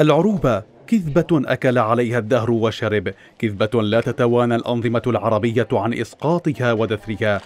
العروبة كذبة أكل عليها الدهر وشرب كذبة لا تتوانى الأنظمة العربية عن إسقاطها ودثرها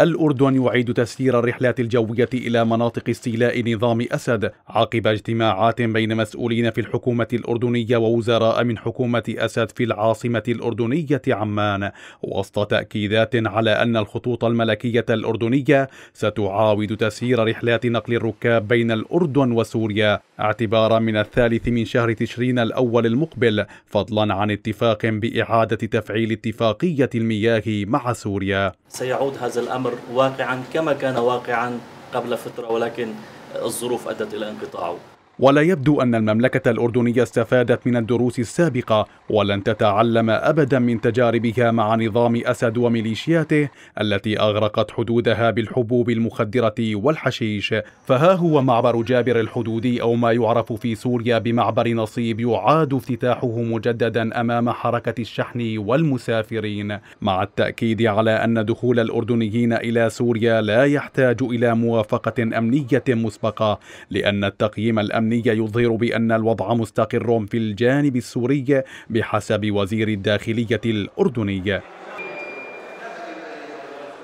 الأردن يعيد تسيير الرحلات الجوية إلى مناطق استيلاء نظام أسد عقب اجتماعات بين مسؤولين في الحكومة الأردنية ووزراء من حكومة أسد في العاصمة الأردنية عمان وسط تأكيدات على أن الخطوط الملكية الأردنية ستعاود تسيير رحلات نقل الركاب بين الأردن وسوريا اعتبارا من الثالث من شهر تشرين الأول المقبل فضلا عن اتفاق بإعادة تفعيل اتفاقية المياه مع سوريا سيعود هذا الأمر الأمر واقعا كما كان واقعا قبل فترة ولكن الظروف أدت إلى انقطاعه ولا يبدو أن المملكة الأردنية استفادت من الدروس السابقة ولن تتعلم أبدا من تجاربها مع نظام أسد وميليشياته التي أغرقت حدودها بالحبوب المخدرة والحشيش فها هو معبر جابر الحدودي أو ما يعرف في سوريا بمعبر نصيب يعاد افتتاحه مجددا أمام حركة الشحن والمسافرين مع التأكيد على أن دخول الأردنيين إلى سوريا لا يحتاج إلى موافقة أمنية مسبقة لأن التقييم الأمني الأمنية يظهر بأن الوضع مستقر في الجانب السوري بحسب وزير الداخلية الأردني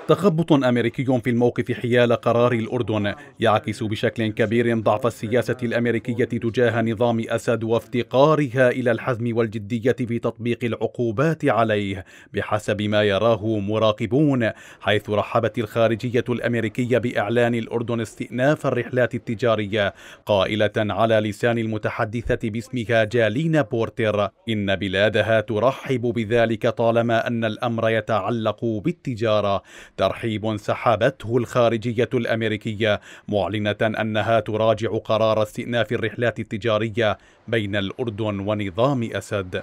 تخبط أمريكي في الموقف حيال قرار الأردن يعكس بشكل كبير ضعف السياسة الأمريكية تجاه نظام أسد وافتقارها إلى الحزم والجدية في تطبيق العقوبات عليه بحسب ما يراه مراقبون حيث رحبت الخارجية الأمريكية بإعلان الأردن استئناف الرحلات التجارية قائلة على لسان المتحدثة باسمها جالينا بورتر إن بلادها ترحب بذلك طالما أن الأمر يتعلق بالتجارة ترحيب سحبته الخارجية الأمريكية معلنة أنها تراجع قرار استئناف الرحلات التجارية بين الأردن ونظام أسد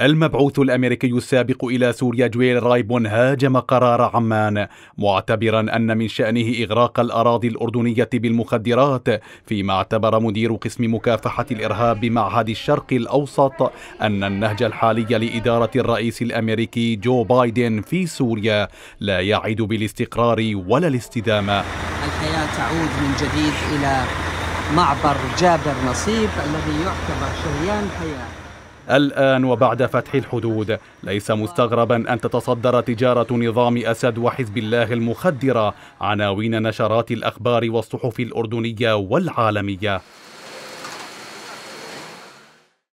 المبعوث الامريكي السابق الى سوريا جويل رايبون هاجم قرار عمان معتبرا ان من شانه اغراق الاراضي الاردنيه بالمخدرات فيما اعتبر مدير قسم مكافحه الارهاب بمعهد الشرق الاوسط ان النهج الحالي لاداره الرئيس الامريكي جو بايدن في سوريا لا يعد بالاستقرار ولا الاستدامه الحياه تعود من جديد الى معبر جابر نصيب الذي يعتبر شريان حياه الآن وبعد فتح الحدود ليس مستغربا أن تتصدر تجارة نظام أسد وحزب الله المخدرة عناوين نشرات الأخبار والصحف الأردنية والعالمية